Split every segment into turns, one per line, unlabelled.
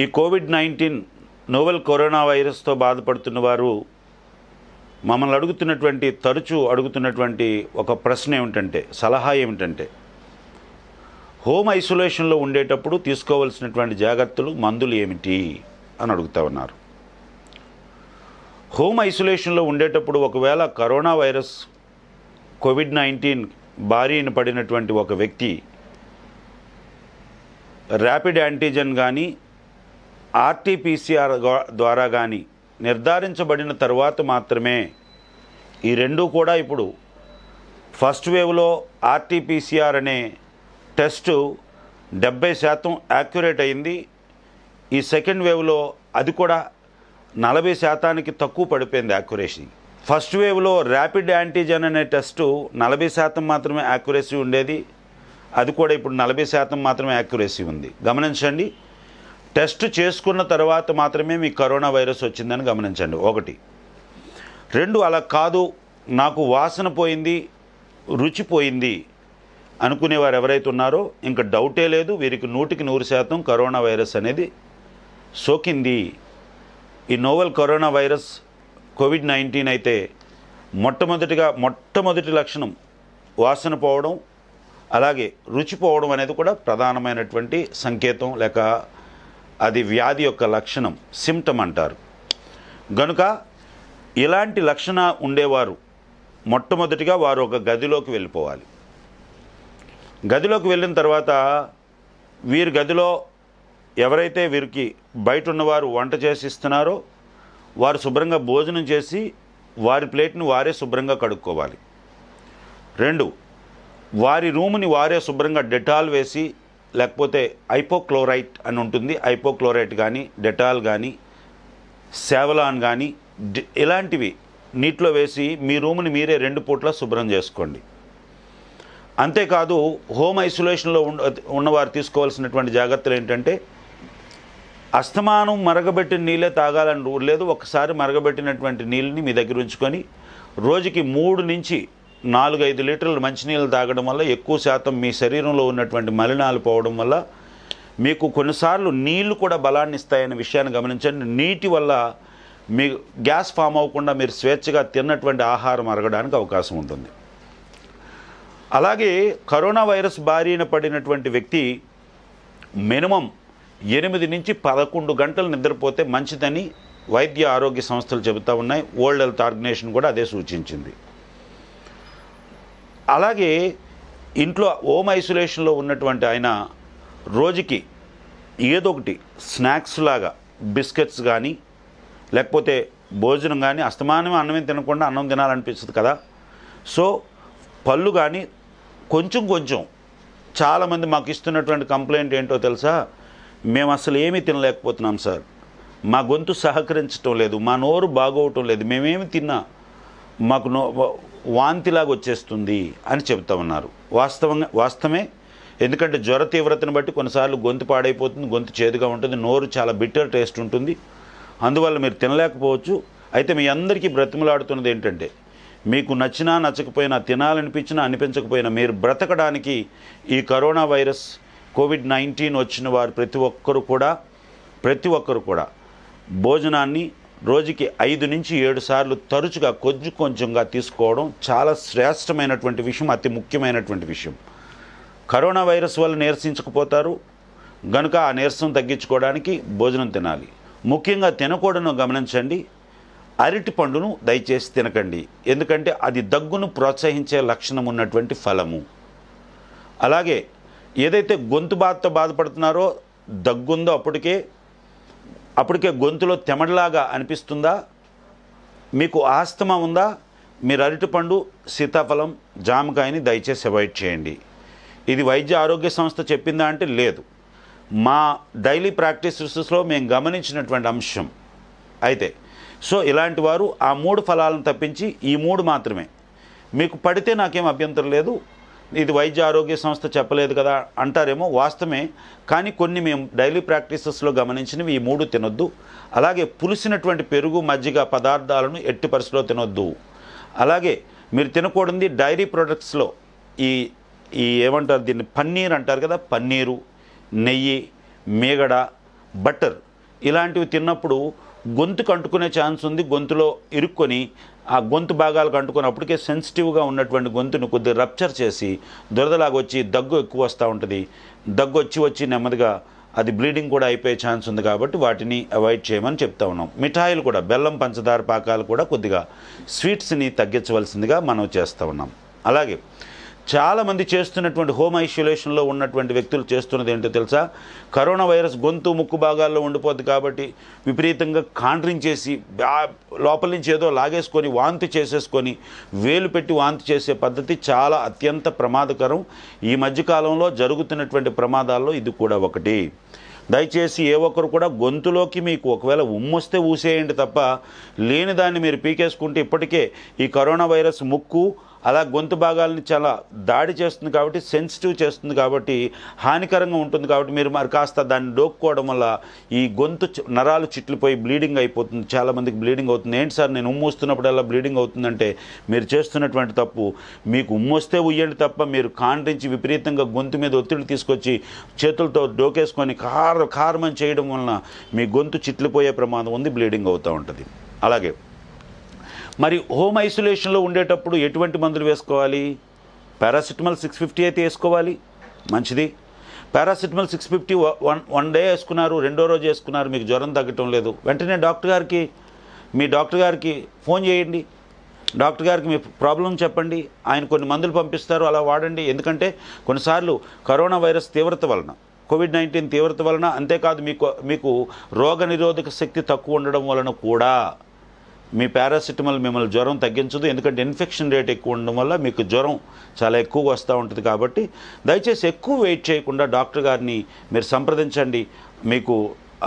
ఈ covid nineteen novel corona వైరస్తో బాధపడుతున్న వారు మమ్మల్ని అడుగుతున్నటువంటి తరచూ అడుగుతున్నటువంటి ఒక ప్రశ్న ఏమిటంటే సలహా ఏమిటంటే హోమ్ ఐసోలేషన్లో ఉండేటప్పుడు తీసుకోవాల్సినటువంటి జాగ్రత్తలు మందులు ఏమిటి అని అడుగుతా ఉన్నారు హోమ్ ఐసోలేషన్లో ఉండేటప్పుడు ఒకవేళ కరోనా వైరస్ కోవిడ్ నైన్టీన్ బారిన పడినటువంటి ఒక వ్యక్తి ర్యాపిడ్ యాంటీజెన్ కానీ ఆర్టీపీసీఆర్ ద్వారా కానీ నిర్ధారించబడిన తర్వాత మాత్రమే ఈ రెండు కూడా ఇప్పుడు ఫస్ట్ వేవ్లో ఆర్టీపీసీఆర్ అనే టెస్టు డెబ్బై శాతం యాక్యురేట్ అయింది ఈ సెకండ్ వేవ్లో అది కూడా నలభై శాతానికి తక్కువ పడిపోయింది యాక్యురేసీ ఫస్ట్ వేవ్లో ర్యాపిడ్ యాంటీజెన్ అనే టెస్టు నలభై శాతం మాత్రమే యాక్యురేసీ ఉండేది అది కూడా ఇప్పుడు నలభై శాతం మాత్రమే యాక్యురేసీ ఉంది గమనించండి టెస్ట్ చేసుకున్న తర్వాత మాత్రమే మీకు కరోనా వైరస్ వచ్చిందని గమనించండి ఒకటి రెండు అలా కాదు నాకు వాసన పోయింది రుచి పోయింది అనుకునేవారు ఎవరైతే ఉన్నారో ఇంకా డౌటే లేదు వీరికి నూటికి నూరు శాతం కరోనా వైరస్ అనేది సోకింది ఈ novel corona virus covid nineteen అయితే మొట్టమొదటిగా మొట్టమొదటి లక్షణం వాసన పోవడం అలాగే రుచిపోవడం అనేది కూడా ప్రధానమైనటువంటి సంకేతం లేక అది వ్యాధి యొక్క లక్షణం సిమ్టమ్ అంటారు గనుక ఇలాంటి లక్షణ ఉండేవారు మొట్టమొదటిగా వారు ఒక గదిలోకి వెళ్ళిపోవాలి గదిలోకి వెళ్ళిన తర్వాత వీరి గదిలో ఎవరైతే వీరికి బయట ఉన్నవారు వంట చేసి ఇస్తున్నారో వారు శుభ్రంగా భోజనం చేసి వారి ప్లేట్ని వారే శుభ్రంగా కడుక్కోవాలి రెండు వారి రూముని వారే శుభ్రంగా డెటాల్ వేసి లేకపోతే ఐపోక్లోరైట్ అని ఉంటుంది ఐపోక్లోరైట్ కానీ డెటాల్ కానీ సేవలాన్ కానీ ఇలాంటివి నీటిలో వేసి మీ రూమ్ని మీరే రెండు పూట్ల శుభ్రం చేసుకోండి అంతేకాదు హోమ్ ఐసోలేషన్లో ఉన్నవారు తీసుకోవాల్సినటువంటి జాగ్రత్తలు ఏంటంటే అస్తమానం మరగబెట్టిన నీళ్ళే తాగాలని లేదు ఒకసారి మరగబెట్టినటువంటి నీళ్ళని మీ దగ్గర ఉంచుకొని రోజుకి మూడు నుంచి నాలుగైదు లీటర్లు మంచినీళ్ళు తాగడం వల్ల ఎక్కువ శాతం మీ శరీరంలో ఉన్నటువంటి మలినాలు పోవడం వల్ల మీకు కొన్నిసార్లు నీళ్లు కూడా బలాన్ని ఇస్తాయనే విషయాన్ని గమనించండి నీటి వల్ల మీ గ్యాస్ ఫామ్ అవ్వకుండా మీరు స్వేచ్ఛగా తిన్నటువంటి ఆహారం అరగడానికి అవకాశం ఉంటుంది అలాగే కరోనా వైరస్ బారిన పడినటువంటి వ్యక్తి మినిమం ఎనిమిది నుంచి పదకొండు గంటలు నిద్రపోతే మంచిదని వైద్య ఆరోగ్య సంస్థలు చెబుతూ ఉన్నాయి వరల్డ్ హెల్త్ ఆర్గనైజేషన్ కూడా అదే సూచించింది అలాగే ఇంట్లో హోమ్ ఐసోలేషన్లో ఉన్నటువంటి ఆయన రోజుకి ఏదో ఒకటి స్నాక్స్ లాగా బిస్కెట్స్ కానీ లేకపోతే భోజనం కానీ అస్తమానం అన్నమే తినకుండా అన్నం తినాలనిపిస్తుంది కదా సో పళ్ళు కానీ కొంచెం కొంచెం చాలామంది మాకు ఇస్తున్నటువంటి కంప్లైంట్ ఏంటో తెలుసా మేము అసలు ఏమీ తినలేకపోతున్నాం సార్ మా గొంతు సహకరించటం లేదు మా నోరు బాగోవటం లేదు మేమేమి తిన్నా మాకు నో వాంతిలాగా వచ్చేస్తుంది అని చెప్తా ఉన్నారు వాస్తవంగా వాస్తవమే ఎందుకంటే జ్వర తీవ్రతను బట్టి కొన్నిసార్లు గొంతు పాడైపోతుంది గొంతు చేదుగా ఉంటుంది నోరు చాలా బిట్టర్ టేస్ట్ ఉంటుంది అందువల్ల మీరు తినలేకపోవచ్చు అయితే మీ అందరికీ బ్రతిమలాడుతున్నది ఏంటంటే మీకు నచ్చినా నచ్చకపోయినా తినాలనిపించినా అనిపించకపోయినా మీరు బ్రతకడానికి ఈ కరోనా వైరస్ కోవిడ్ నైన్టీన్ వచ్చిన వారు ప్రతి ఒక్కరు కూడా ప్రతి ఒక్కరు కూడా భోజనాన్ని రోజుకి ఐదు నుంచి ఏడు సార్లు తరచుగా కొంచెం కొంచెంగా తీసుకోవడం చాలా శ్రేష్టమైనటువంటి విషయం అతి ముఖ్యమైనటువంటి విషయం కరోనా వైరస్ వల్ల నీరసించకపోతారు గనుక ఆ నీరసం తగ్గించుకోవడానికి భోజనం తినాలి ముఖ్యంగా తినకూడను గమనించండి అరటి పండును దయచేసి తినకండి ఎందుకంటే అది దగ్గును ప్రోత్సహించే లక్షణం ఉన్నటువంటి ఫలము అలాగే ఏదైతే గొంతు బాధతో బాధపడుతున్నారో దగ్గుందో అప్పటికే అప్పటికే గొంతులో తెమడలాగా అనిపిస్తుందా మీకు ఆస్తమా ఉందా మీరు అరటిపండు సీతాఫలం జామకాయని దయచేసి అవాయిడ్ చేయండి ఇది వైద్య ఆరోగ్య సంస్థ చెప్పిందా అంటే లేదు మా డైలీ ప్రాక్టీసెస్లో మేము గమనించినటువంటి అంశం అయితే సో ఇలాంటి వారు ఆ మూడు ఫలాలను తప్పించి ఈ మూడు మాత్రమే మీకు పడితే నాకేం అభ్యంతరం లేదు ఇది వైద్య ఆరోగ్య సంస్థ చెప్పలేదు కదా అంటారేమో వాస్తవమే కానీ కొన్ని మేము డైలీ ప్రాక్టీసెస్లో గమనించినవి ఈ మూడు తినొద్దు అలాగే పులిసినటువంటి పెరుగు మజ్జిగ పదార్థాలను ఎట్టి పరిస్థితిలో తినొద్దు అలాగే మీరు తినకూడదు డైరీ ప్రొడక్ట్స్లో ఈ ఈ ఏమంటారు దీన్ని పన్నీర్ అంటారు కదా పన్నీరు నెయ్యి మేగడ బటర్ ఇలాంటివి తిన్నప్పుడు గొంతు కంటుకునే ఛాన్స్ ఉంది గొంతులో ఇరుక్కొని ఆ గొంతు భాగాలు కంటుకున్నప్పటికే అప్పటికే సెన్సిటివ్గా ఉన్నటువంటి గొంతును కొద్దిగా రప్చర్ చేసి వచ్చి దగ్గు ఎక్కువ వస్తూ ఉంటుంది దగ్గు వచ్చి వచ్చి నెమ్మదిగా అది బ్లీడింగ్ కూడా అయిపోయే ఛాన్స్ ఉంది కాబట్టి వాటిని అవాయిడ్ చేయమని చెప్తా ఉన్నాం మిఠాయిలు కూడా బెల్లం పంచదార పాకాలు కూడా కొద్దిగా స్వీట్స్ని తగ్గించవలసిందిగా మనం చేస్తూ ఉన్నాం అలాగే చాలామంది చేస్తున్నటువంటి హోమ్ ఐసోలేషన్లో ఉన్నటువంటి వ్యక్తులు చేస్తున్నది ఏంటో తెలుసా కరోనా వైరస్ గొంతు ముక్కు భాగాల్లో ఉండిపోద్ది కాబట్టి విపరీతంగా కాండ్రించేసి లోపల నుంచి ఏదో లాగేసుకొని వాంతి చేసేసుకొని వేలు పెట్టి వాంతి చేసే పద్ధతి చాలా అత్యంత ప్రమాదకరం ఈ మధ్యకాలంలో జరుగుతున్నటువంటి ప్రమాదాల్లో ఇది కూడా ఒకటి దయచేసి ఏ ఒక్కరు కూడా గొంతులోకి మీకు ఒకవేళ ఉమ్మొస్తే ఊసేయండి తప్ప లేని దాన్ని మీరు పీకేసుకుంటే ఇప్పటికే ఈ కరోనా వైరస్ ముక్కు అలా గొంతు భాగాలని చాలా దాడి చేస్తుంది కాబట్టి సెన్సిటివ్ చేస్తుంది కాబట్టి హానికరంగా ఉంటుంది కాబట్టి మీరు మరి కాస్త దాన్ని డోక్కోవడం వల్ల ఈ గొంతు నరాలు చిట్లిపోయి బ్లీడింగ్ అయిపోతుంది చాలామందికి బ్లీడింగ్ అవుతుంది ఏంటి సార్ నేను ఎలా బ్లీడింగ్ అవుతుందంటే మీరు చేస్తున్నటువంటి తప్పు మీకు ఉమ్మొస్తే ఉయ్యండి తప్ప మీరు కాండ్రించి విపరీతంగా గొంతు మీద ఒత్తిడి తీసుకొచ్చి చేతులతో డోకేసుకొని కార కారమని చేయడం వలన మీ గొంతు చిట్లిపోయే ప్రమాదం ఉంది బ్లీడింగ్ అవుతూ ఉంటుంది అలాగే మరి హోమ్ ఐసోలేషన్లో ఉండేటప్పుడు ఎటువంటి మందులు వేసుకోవాలి పారాసిటమాల్ సిక్స్ ఫిఫ్టీ అయితే వేసుకోవాలి మంచిది paracetamol six fifty one one day వేసుకున్నారు రెండో రోజు వేసుకున్నారు మీకు జ్వరం తగ్గటం లేదు వెంటనే డాక్టర్ గారికి మీ డాక్టర్ గారికి ఫోన్ చేయండి డాక్టర్ గారికి మీ ప్రాబ్లం చెప్పండి ఆయన కొన్ని మందులు పంపిస్తారు అలా వాడండి ఎందుకంటే కొన్నిసార్లు కరోనా వైరస్ తీవ్రత వలన కోవిడ్ నైన్టీన్ తీవ్రత వలన అంతేకాదు మీకు మీకు రోగ నిరోధక శక్తి తక్కువ ఉండడం వలన కూడా మీ పారాసిటమాల్ మిమ్మల్ని జ్వరం తగ్గించదు ఎందుకంటే ఇన్ఫెక్షన్ రేట్ ఎక్కువ ఉండడం వల్ల మీకు జ్వరం చాలా ఎక్కువగా వస్తూ ఉంటుంది కాబట్టి దయచేసి ఎక్కువ వెయిట్ చేయకుండా డాక్టర్ గారిని మీరు సంప్రదించండి మీకు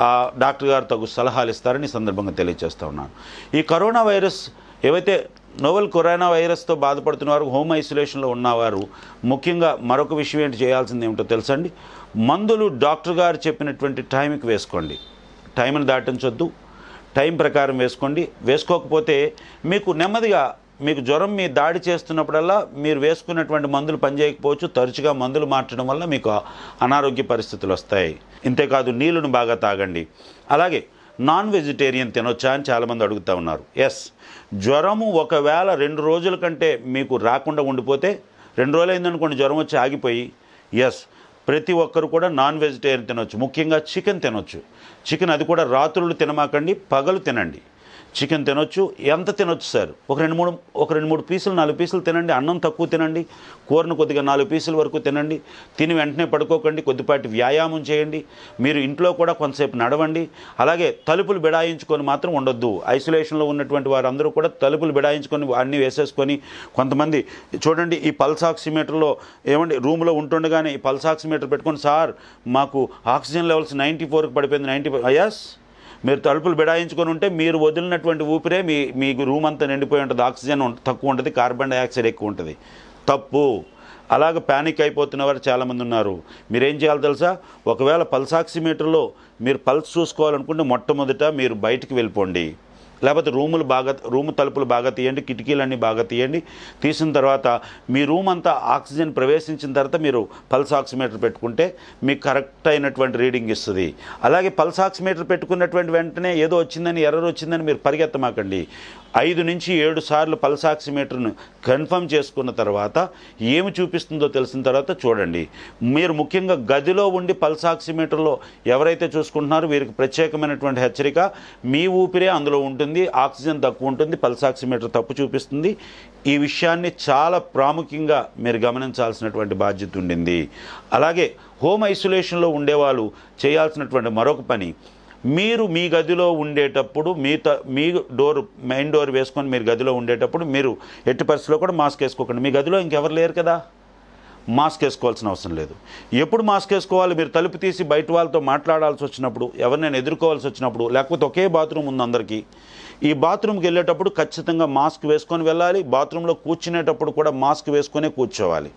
ఆ డాక్టర్ గారు తగు సలహాలు ఇస్తారని సందర్భంగా తెలియజేస్తూ ఉన్నాను ఈ కరోనా వైరస్ ఏవైతే నోవెల్ కరోనా వైరస్తో బాధపడుతున్న వారు హోమ్ ఐసోలేషన్లో ఉన్నవారు ముఖ్యంగా మరొక విషయం ఏంటి చేయాల్సింది ఏమిటో తెలుసండి మందులు డాక్టర్ గారు చెప్పినటువంటి టైంకి వేసుకోండి టైంని దాటించొద్దు టైం ప్రకారం వేసుకోండి వేసుకోకపోతే మీకు నెమ్మదిగా మీకు జ్వరం మీ దాడి చేస్తున్నప్పుడల్లా మీరు వేసుకున్నటువంటి మందులు పనిచేయకపోవచ్చు తరచుగా మందులు మార్చడం వల్ల మీకు అనారోగ్య పరిస్థితులు వస్తాయి ఇంతేకాదు నీళ్లను బాగా తాగండి అలాగే నాన్ వెజిటేరియన్ తినొచ్చా అని చాలామంది అడుగుతూ ఉన్నారు ఎస్ జ్వరము ఒకవేళ రెండు రోజుల కంటే మీకు రాకుండా ఉండిపోతే రెండు రోజులు అయిందనుకోండి జ్వరం వచ్చి ఆగిపోయి ఎస్ ప్రతి ఒక్కరు కూడా నాన్ వెజిటేరియన్ తినొచ్చు ముఖ్యంగా చికెన్ తినొచ్చు చికెన్ అది కూడా రాత్రులు తినమాకండి పగలు తినండి చికెన్ తినొచ్చు ఎంత తినొచ్చు సార్ ఒక రెండు మూడు ఒక రెండు మూడు పీసులు నాలుగు పీసులు తినండి అన్నం తక్కువ తినండి కూరను కొద్దిగా నాలుగు పీసుల వరకు తినండి తిని వెంటనే పడుకోకండి కొద్దిపాటి వ్యాయామం చేయండి మీరు ఇంట్లో కూడా కొంతసేపు నడవండి అలాగే తలుపులు బిడాయించుకొని మాత్రం ఉండొద్దు ఐసోలేషన్లో ఉన్నటువంటి వారందరూ కూడా తలుపులు బిడాయించుకొని అన్నీ వేసేసుకొని కొంతమంది చూడండి ఈ పల్స్ ఆక్సిమీటర్లో ఏమండి రూమ్లో ఉంటుండగానే ఈ పల్స్ ఆక్సిమీటర్ పెట్టుకొని సార్ మాకు ఆక్సిజన్ లెవెల్స్ నైంటీ ఫోర్కి పడిపోయింది నైంటీ ఫోర్ ఎస్ మీరు తలుపులు బిడాయించుకొని ఉంటే మీరు వదిలినటువంటి ఊపిరే మీ మీకు రూమ్ అంతా నిండిపోయి ఉంటుంది ఆక్సిజన్ తక్కువ ఉంటుంది కార్బన్ డైఆక్సైడ్ ఎక్కువ ఉంటుంది తప్పు అలాగ ప్యానిక్ అయిపోతున్న వారు చాలామంది ఉన్నారు మీరేం చేయాలో తెలుసా ఒకవేళ పల్స్ ఆక్సిమీటర్లో మీరు పల్స్ చూసుకోవాలనుకుంటే మొట్టమొదట మీరు బయటికి వెళ్ళిపోండి లేకపోతే రూములు బాగా రూము తలుపులు బాగా తీయండి కిటికీలన్నీ బాగా తీయండి తీసిన తర్వాత మీ రూమ్ అంతా ఆక్సిజన్ ప్రవేశించిన తర్వాత మీరు పల్స్ ఆక్సిమీటర్ పెట్టుకుంటే మీకు కరెక్ట్ అయినటువంటి రీడింగ్ ఇస్తుంది అలాగే పల్స్ ఆక్సిమీటర్ పెట్టుకున్నటువంటి వెంటనే ఏదో వచ్చిందని ఎర్రర్ వచ్చిందని మీరు పరిగెత్తమాకండి ఐదు నుంచి ఏడు సార్లు పల్స్ ఆక్సిమీటర్ను కన్ఫర్మ్ చేసుకున్న తర్వాత ఏమి చూపిస్తుందో తెలిసిన తర్వాత చూడండి మీరు ముఖ్యంగా గదిలో ఉండి పల్స్ ఆక్సిమీటర్లో ఎవరైతే చూసుకుంటున్నారో వీరికి ప్రత్యేకమైనటువంటి హెచ్చరిక మీ ఊపిరే అందులో ఉంటుంది ఆక్సిజన్ తక్కువ ఉంటుంది పల్స్ ఆక్సిమీటర్ తప్పు చూపిస్తుంది ఈ విషయాన్ని చాలా ప్రాముఖ్యంగా మీరు గమనించాల్సినటువంటి బాధ్యత ఉండింది అలాగే హోమ్ ఐసోలేషన్లో ఉండేవాళ్ళు చేయాల్సినటువంటి మరొక పని మీరు మీ గదిలో ఉండేటప్పుడు మీతో మీ డోర్ మెయిన్ డోర్ వేసుకొని మీరు గదిలో ఉండేటప్పుడు మీరు ఎట్టి పరిస్థితిలో కూడా మాస్క్ వేసుకోకండి మీ గదిలో ఇంకెవరు లేరు కదా మాస్క్ వేసుకోవాల్సిన అవసరం లేదు ఎప్పుడు మాస్క్ వేసుకోవాలి మీరు తలుపు తీసి బయట వాళ్ళతో మాట్లాడాల్సి వచ్చినప్పుడు ఎవరినైనా ఎదుర్కోవాల్సి వచ్చినప్పుడు లేకపోతే ఒకే బాత్రూమ్ ఉంది అందరికీ ఈ బాత్రూమ్కి వెళ్ళేటప్పుడు ఖచ్చితంగా మాస్క్ వేసుకొని వెళ్ళాలి బాత్రూంలో కూర్చునేటప్పుడు కూడా మాస్క్ వేసుకొనే కూర్చోవాలి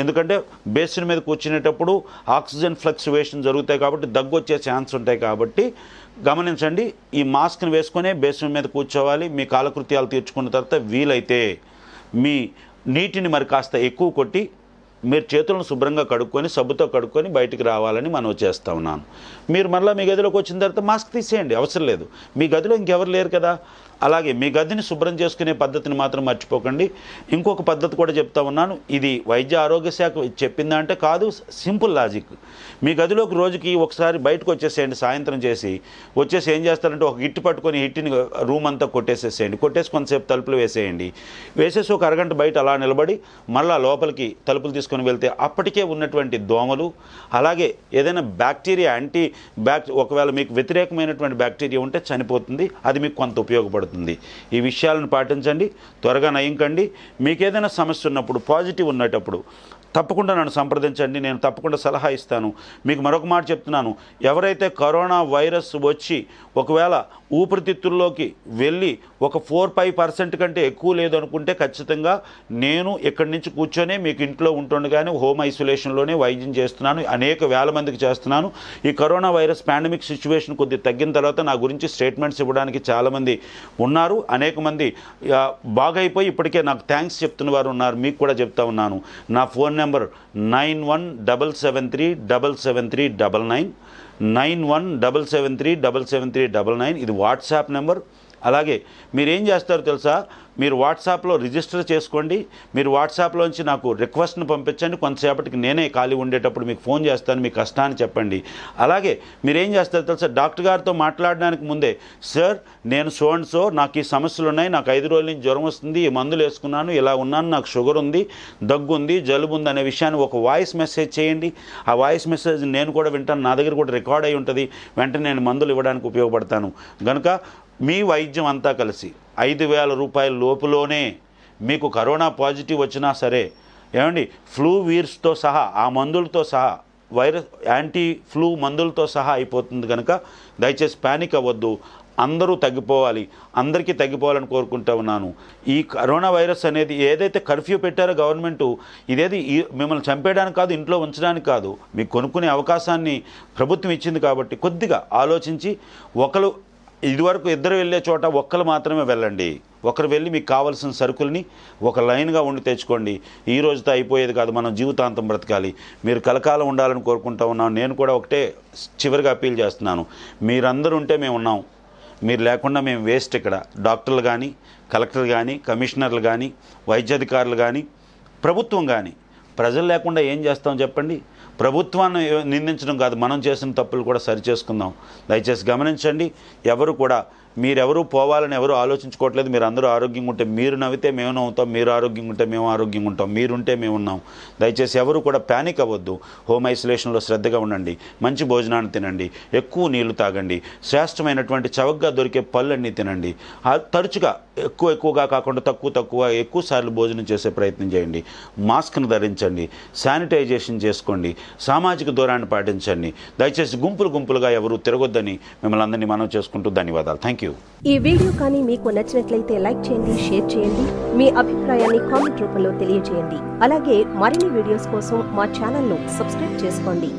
ఎందుకంటే బేసిన్ మీద కూర్చునేటప్పుడు ఆక్సిజన్ ఫ్లక్చువేషన్ జరుగుతాయి కాబట్టి దగ్గు వచ్చే ఛాన్స్ ఉంటాయి కాబట్టి గమనించండి ఈ మాస్క్ని వేసుకునే బేసిన్ మీద కూర్చోవాలి మీ కాలకృత్యాలు తీర్చుకున్న తర్వాత వీలైతే మీ నీటిని మరి కాస్త ఎక్కువ కొట్టి మీరు చేతులను శుభ్రంగా కడుక్కొని సబ్బుతో కడుక్కొని బయటికి రావాలని మనం చేస్తా ఉన్నాను మీరు మళ్ళీ మీ గదిలోకి వచ్చిన తర్వాత మాస్క్ తీసేయండి అవసరం లేదు మీ గదిలో ఇంకెవరు లేరు కదా అలాగే మీ గదిని శుభ్రం చేసుకునే పద్ధతిని మాత్రం మర్చిపోకండి ఇంకొక పద్ధతి కూడా చెప్తా ఉన్నాను ఇది వైద్య ఆరోగ్య శాఖ చెప్పిందంటే కాదు సింపుల్ లాజిక్ మీ గదిలోకి రోజుకి ఒకసారి బయటకు వచ్చేసేయండి సాయంత్రం చేసి వచ్చేసి ఏం చేస్తారంటే ఒక గిట్టు పట్టుకొని హిట్టిని రూమ్ అంతా కొట్టేసేసేయండి కొట్టేసి కొంతసేపు తలుపులు వేసేయండి వేసేసి ఒక అరగంట బయట అలా నిలబడి మళ్ళా లోపలికి తలుపులు తీసుకొని వెళ్తే అప్పటికే ఉన్నటువంటి దోమలు అలాగే ఏదైనా బ్యాక్టీరియా యాంటీ బ్యాక్ ఒకవేళ మీకు వ్యతిరేకమైనటువంటి బ్యాక్టీరియా ఉంటే చనిపోతుంది అది మీకు కొంత ఉపయోగపడుతుంది ఉపయోగపడుతుంది ఈ విషయాలను పాటించండి త్వరగా నయం కండి మీకు ఏదైనా సమస్య ఉన్నప్పుడు పాజిటివ్ ఉన్నటప్పుడు తప్పకుండా నన్ను సంప్రదించండి నేను తప్పకుండా సలహా ఇస్తాను మీకు మరొక మాట చెప్తున్నాను ఎవరైతే కరోనా వైరస్ వచ్చి ఒకవేళ ఊపిరితిత్తుల్లోకి వెళ్ళి ఒక ఫోర్ ఫైవ్ పర్సెంట్ కంటే ఎక్కువ లేదనుకుంటే ఖచ్చితంగా నేను ఇక్కడి నుంచి కూర్చొని మీకు ఇంట్లో ఉంటుండగానే హోమ్ ఐసోలేషన్లోనే వైద్యం చేస్తున్నాను అనేక వేల మందికి చేస్తున్నాను ఈ కరోనా వైరస్ పాండమిక్ సిచ్యువేషన్ కొద్దిగా తగ్గిన తర్వాత నా గురించి స్టేట్మెంట్స్ ఇవ్వడానికి చాలామంది ఉన్నారు అనేక మంది బాగైపోయి ఇప్పటికే నాకు థ్యాంక్స్ చెప్తున్న వారు ఉన్నారు మీకు కూడా చెప్తా ఉన్నాను నా phone number nine one double seven three double seven three double nine nine one double seven three double seven three double nine ఇది వాట్సాప్ నెంబర్ అలాగే మీరేం చేస్తారో తెలుసా మీరు వాట్సాప్లో రిజిస్టర్ చేసుకోండి మీరు వాట్సాప్లోంచి నాకు రిక్వెస్ట్ను పంపించండి కొంతసేపటికి నేనే ఖాళీ ఉండేటప్పుడు మీకు ఫోన్ చేస్తాను మీ కష్టాన్ని చెప్పండి అలాగే మీరేం చేస్తారు తెలుసా డాక్టర్ గారితో మాట్లాడడానికి ముందే సార్ నేను సో అండ్ సో నాకు ఈ సమస్యలు ఉన్నాయి నాకు ఐదు రోజుల నుంచి జ్వరం వస్తుంది ఈ మందులు వేసుకున్నాను ఇలా ఉన్నాను నాకు షుగర్ ఉంది దగ్గు ఉంది జలుబు ఉంది అనే విషయాన్ని ఒక వాయిస్ మెసేజ్ చేయండి ఆ వాయిస్ మెసేజ్ నేను కూడా వింటాను నా దగ్గర కూడా రికార్డ్ అయి ఉంటుంది వెంటనే నేను మందులు ఇవ్వడానికి ఉపయోగపడతాను కనుక మీ వైద్యం అంతా కలిసి ఐదు వేల రూపాయల లోపులోనే మీకు కరోనా పాజిటివ్ వచ్చినా సరే ఏమండి ఫ్లూ వీర్స్తో సహా ఆ మందులతో సహా వైరస్ యాంటీ ఫ్లూ మందులతో సహా అయిపోతుంది కనుక దయచేసి ప్యానిక్ అవ్వద్దు అందరూ తగ్గిపోవాలి అందరికీ తగ్గిపోవాలని కోరుకుంటా ఉన్నాను ఈ కరోనా వైరస్ అనేది ఏదైతే కర్ఫ్యూ పెట్టారో గవర్నమెంట్ ఇదేది మిమ్మల్ని చంపేయడానికి కాదు ఇంట్లో ఉంచడానికి కాదు మీకు కొనుక్కునే అవకాశాన్ని ప్రభుత్వం ఇచ్చింది కాబట్టి కొద్దిగా ఆలోచించి ఒకరు ఇదివరకు ఇద్దరు వెళ్ళే చోట ఒక్కరు మాత్రమే వెళ్ళండి ఒకరు వెళ్ళి మీకు కావాల్సిన సరుకుల్ని ఒక లైన్గా ఉండి తెచ్చుకోండి ఈ రోజుతో అయిపోయేది కాదు మనం జీవితాంతం బ్రతకాలి మీరు కలకాలం ఉండాలని కోరుకుంటా ఉన్నాం నేను కూడా ఒకటే చివరిగా అప్పీల్ చేస్తున్నాను మీరందరూ ఉంటే మేము ఉన్నాం మీరు లేకుండా మేము వేస్ట్ ఇక్కడ డాక్టర్లు కానీ కలెక్టర్లు కానీ కమిషనర్లు కానీ వైద్యాధికారులు కానీ ప్రభుత్వం కానీ ప్రజలు లేకుండా ఏం చేస్తాం చెప్పండి ప్రభుత్వాన్ని నిందించడం కాదు మనం చేసిన తప్పులు కూడా సరిచేసుకుందాం దయచేసి గమనించండి ఎవరు కూడా మీరెవరూ పోవాలని ఎవరు ఆలోచించుకోవట్లేదు మీరు అందరూ ఆరోగ్యంగా ఉంటే మీరు నవ్వితే మేము నవ్వుతాం మీరు ఆరోగ్యంగా ఉంటే మేము ఆరోగ్యంగా ఉంటాం మీరుంటే మేము ఉన్నాం దయచేసి ఎవరు కూడా ప్యానిక్ అవ్వద్దు హోమ్ ఐసోలేషన్లో శ్రద్ధగా ఉండండి మంచి భోజనాన్ని తినండి ఎక్కువ నీళ్లు తాగండి శ్రేష్టమైనటువంటి చవకగా దొరికే పళ్ళన్నీ తినండి తరచుగా ఎక్కువ ఎక్కువగా కాకుండా తక్కువ తక్కువ ఎక్కువ సార్లు భోజనం చేసే ప్రయత్నం చేయండి మాస్క్ను ధరించండి శానిటైజేషన్ చేసుకోండి సామాజిక దూరాన్ని పాటించండి దయచేసి గుంపులు గుంపులుగా ఎవరు తిరగొద్దని మిమ్మల్ని అందరినీ మనం చేసుకుంటూ ధన్యవాదాలు థ్యాంక్ యూ యూ ఈ వీడియో కానీ మీకు నచ్చినట్లయితే లైక్ చేయండి షేర్ చేయండి మీ అభిప్రాయాన్ని కామెంట్ రూపంలో తెలియజేయండి అలాగే మరిన్ని వీడియోస్ కోసం మా ఛానల్ను సబ్స్క్రైబ్ చేసుకోండి